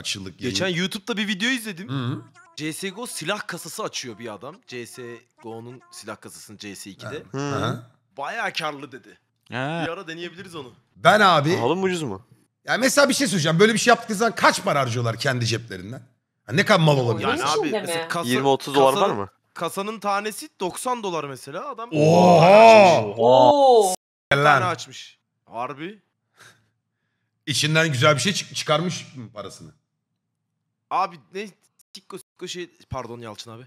kaç yıllık yayın. Geçen YouTube'da bir video izledim. Hı-hı. CSGO silah kasası açıyor bir adam. CSGO'nun silah kasasını CS2'de. Hı-hı. Bayağı karlı dedi. Ha. Bir ara deneyebiliriz onu. Ben abi... Pahalı ucuz mu? Ya mesela bir şey söyleyeceğim. Böyle bir şey yaptıkları zaman kaç para harcıyorlar kendi ceplerinden? Ha, ne kadar mal olabilir? Yani abi 20-30 dolar var mı? Kasanın tanesi 90 dolar mesela. Adam Oha! Oha! Tane açmış. Harbi. İçinden güzel bir şey çık- çıkarmış parasını. Abi ne sikko sikko şey pardon Yalçın abi.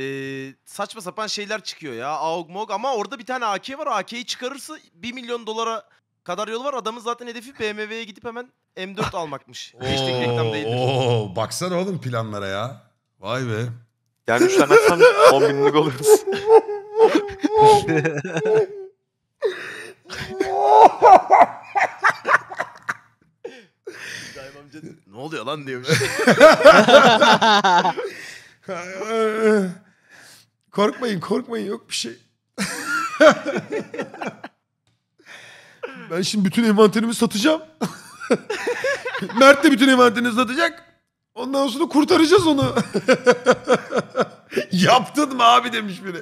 Ee, saçma sapan şeyler çıkıyor ya. Aug Mog ama orada bir tane AK var. AK'yi çıkarırsa 1 milyon dolara kadar yol var. Adamın zaten hedefi BMW'ye gidip hemen M4 almakmış. Hashtag reklam Oo, baksana oğlum planlara ya. Vay be. Yani 3 tane 10 binlik oluruz. Ne oluyor lan diyormuş. korkmayın korkmayın yok bir şey. ben şimdi bütün envanterimi satacağım. Mert de bütün envanterini satacak. Ondan sonra kurtaracağız onu. Yaptın mı abi demiş biri.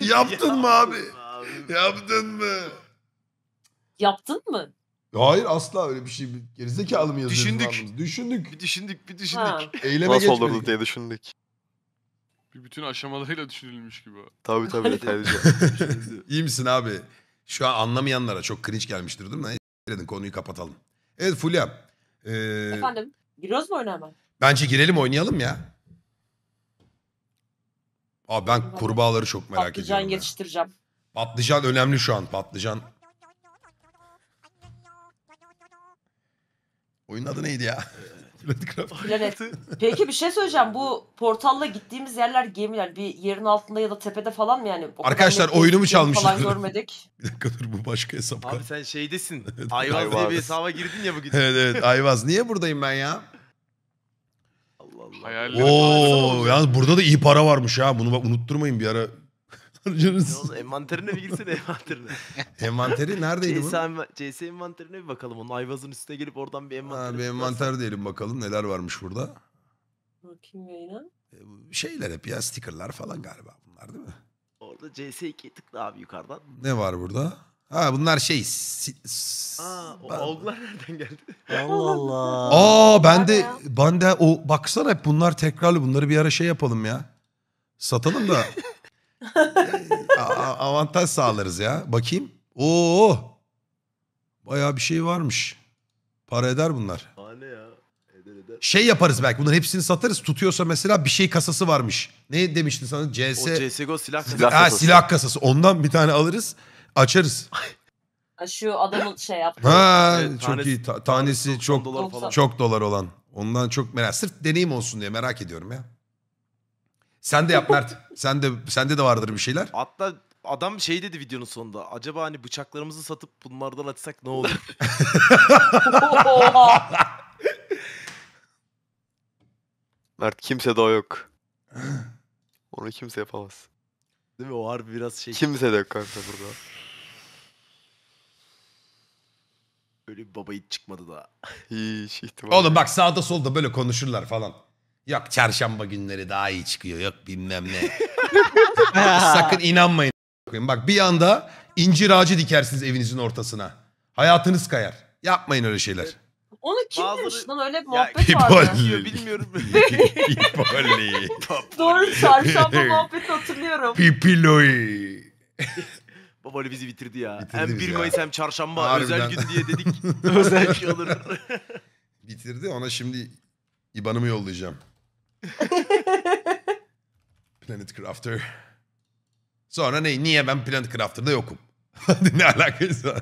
Yaptın, Yaptın mı abi? abi? Yaptın mı? Yaptın mı? Hayır asla öyle bir şey. Gerizekalı mı yazıyoruz? Düşündük. Anlamız? Düşündük. Bir düşündük, bir düşündük. Ha. Eyleme Nasıl geçmedik. olurdu diye düşündük. Bir bütün aşamalarıyla düşünülmüş gibi. Tabii tabii detaylıca. Şey. İyi misin abi? Şu an anlamayanlara çok cringe gelmiştir değil mi? Neyse konuyu kapatalım. Evet Fulya. Ee, Efendim giriyoruz mu oynama? Bence girelim oynayalım ya. Abi ben kurbağaları çok merak Patlıcan ediyorum. Patlıcan yetiştireceğim. Patlıcan önemli şu an. Patlıcan Oyunun adı neydi ya? Planet. Peki bir şey söyleyeceğim. Bu portalla gittiğimiz yerler gemiler. Bir yerin altında ya da tepede falan mı yani? Arkadaşlar oyunu mu çalmışlar? Falan görmedik. bir dakika dur bu başka hesap. Abi sen şeydesin. Ayvaz diye bir hesaba girdin ya bugün. evet evet Ayvaz. Niye buradayım ben ya? Allah Allah. Hayallerim Oo, yalnız burada da iyi para varmış ha. Bunu bak unutturmayın bir ara harcarız. Ne envanterine bir girsene envanterine. envanteri neredeydi CS, bunun? CS envanterine bir bakalım. Onun ayvazın üstüne gelip oradan bir envanter. bir envanter diyelim bakalım neler varmış burada. Bakayım yayına. E, şeyler hep ya stickerlar falan galiba bunlar değil mi? Orada CS2 tıkla abi yukarıdan. Ne var burada? Ha bunlar şey. Si, si, Aa, o ben... nereden geldi? Allah Allah. Aa ben de ben de o baksana hep bunlar tekrarlı. Bunları bir ara şey yapalım ya. Satalım da avantaj sağlarız ya. Bakayım. Oo. Bayağı bir şey varmış. Para eder bunlar. Hane ya. Eder eder. Şey yaparız belki. Bunların hepsini satarız. Tutuyorsa mesela bir şey kasası varmış. Ne demiştin sana? CS. O CSGO silah kasası. Silah ha, kasası. silah kasası. Ondan bir tane alırız. Açarız. Şu adamın şey yaptı. Ha, evet, çok tanesi, iyi. Ta tanesi çok dolar falan. çok dolar olan. Ondan çok merak. Sırf deneyim olsun diye merak ediyorum ya. Sen de yap Mert. Sen de sende de vardır bir şeyler. Hatta adam şey dedi videonun sonunda. Acaba hani bıçaklarımızı satıp bunlardan atsak ne olur? Mert kimse daha yok. Onu kimse yapamaz. Değil mi? O harbi biraz şey. Kimse de yok kanka burada. Öyle bir baba hiç çıkmadı daha. Hiç ihtimal. Oğlum bak sağda solda böyle konuşurlar falan. Yok çarşamba günleri daha iyi çıkıyor. Yok bilmem ne. Sakın inanmayın. Bak bir anda incir ağacı dikersiniz evinizin ortasına. Hayatınız kayar. Yapmayın öyle şeyler. Onu kim Bazıları- demiş lan öyle bir muhabbet vardı. Pipol. Diyor, bilmiyorum. Pipoli. Doğru çarşamba muhabbeti hatırlıyorum. Pipiloi. Baba Ali bizi bitirdi ya. Bitirdi hem bizi 1 Mayıs hem çarşamba özel gün diye dedik. özel şey olur. Bitirdi ona şimdi IBAN'ımı yollayacağım. Planet Crafter. Sonra ne? Niye ben Planet Crafter'da yokum? ne alakası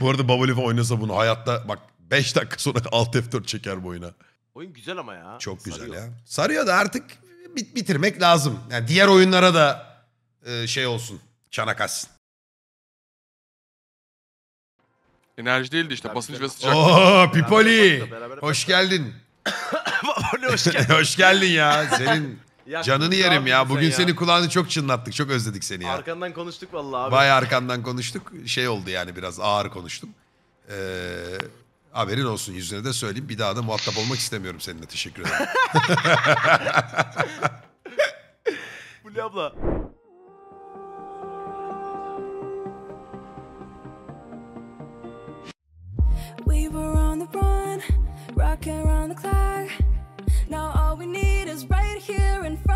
Bu arada Babalife oynasa bunu hayatta bak 5 dakika sonra Alt F4 çeker bu oyuna. Oyun güzel ama ya. Çok güzel Sarıyor. ya. Sarıyor da artık bit bitirmek lazım. Yani diğer oyunlara da e, şey olsun. Çanak assın. Enerji değildi işte basınç ve sıcak. Oo Pipoli. Hoş geldin. Hoş geldin. Hoş geldin ya. Senin Yaktın Canını yerim ya. Bugün seni kulağını çok çınlattık. Çok özledik seni ya. Arkandan konuştuk vallahi abi. Bayağı arkandan konuştuk. Şey oldu yani biraz ağır konuştum. Ee, haberin olsun yüzüne de söyleyeyim. Bir daha da muhatap olmak istemiyorum seninle. Teşekkür ederim. Hulya abla. We were on the run, rocking around the clock. is right here in front